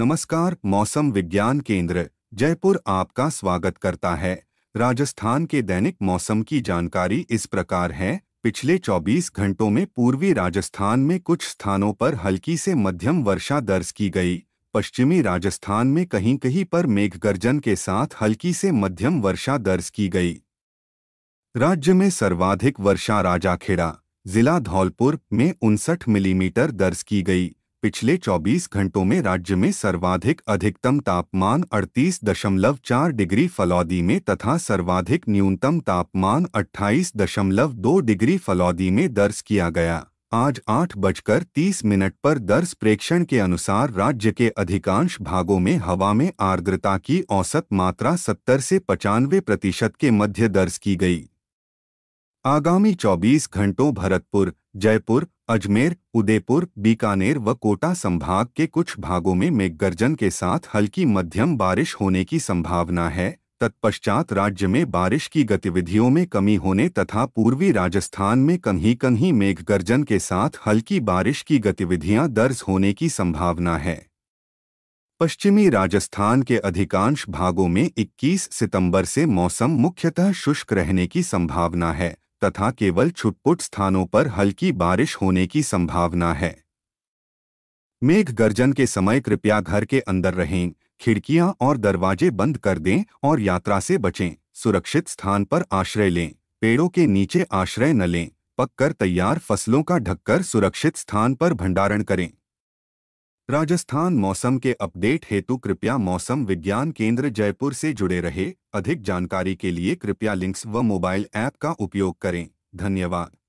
नमस्कार मौसम विज्ञान केंद्र जयपुर आपका स्वागत करता है राजस्थान के दैनिक मौसम की जानकारी इस प्रकार है पिछले 24 घंटों में पूर्वी राजस्थान में कुछ स्थानों पर हल्की से मध्यम वर्षा दर्ज की गई पश्चिमी राजस्थान में कहीं कहीं पर मेघ गर्जन के साथ हल्की से मध्यम वर्षा दर्ज की गई राज्य में सर्वाधिक वर्षा राजाखेड़ा जिला धौलपुर में उनसठ मिलीमीटर दर्ज की गई पिछले 24 घंटों में राज्य में सर्वाधिक अधिकतम तापमान 38.4 डिग्री फलौदी में तथा सर्वाधिक न्यूनतम तापमान 28.2 डिग्री फलौदी में दर्ज किया गया आज आठ बजकर तीस मिनट पर दर्ज प्रेक्षण के अनुसार राज्य के अधिकांश भागों में हवा में आर्द्रता की औसत मात्रा 70 से पचानवे प्रतिशत के मध्य दर्ज की गई आगामी 24 घंटों भरतपुर जयपुर अजमेर उदयपुर बीकानेर व कोटा संभाग के कुछ भागों में मेघगर्जन के साथ हल्की मध्यम बारिश होने की संभावना है तत्पश्चात राज्य में बारिश की गतिविधियों में कमी होने तथा पूर्वी राजस्थान में कहीं कहीं मेघगर्जन के साथ हल्की बारिश की गतिविधियां दर्ज होने की संभावना है पश्चिमी राजस्थान के अधिकांश भागों में 21 सितंबर से मौसम मुख्यतः शुष्क रहने की संभावना है तथा केवल छुटपुट स्थानों पर हल्की बारिश होने की संभावना है मेघ गर्जन के समय कृपया घर के अंदर रहें खिड़कियां और दरवाजे बंद कर दें और यात्रा से बचें सुरक्षित स्थान पर आश्रय लें पेड़ों के नीचे आश्रय न लें पककर तैयार फसलों का ढककर सुरक्षित स्थान पर भंडारण करें राजस्थान मौसम के अपडेट हेतु कृपया मौसम विज्ञान केंद्र जयपुर से जुड़े रहे अधिक जानकारी के लिए कृपया लिंक्स व मोबाइल ऐप का उपयोग करें धन्यवाद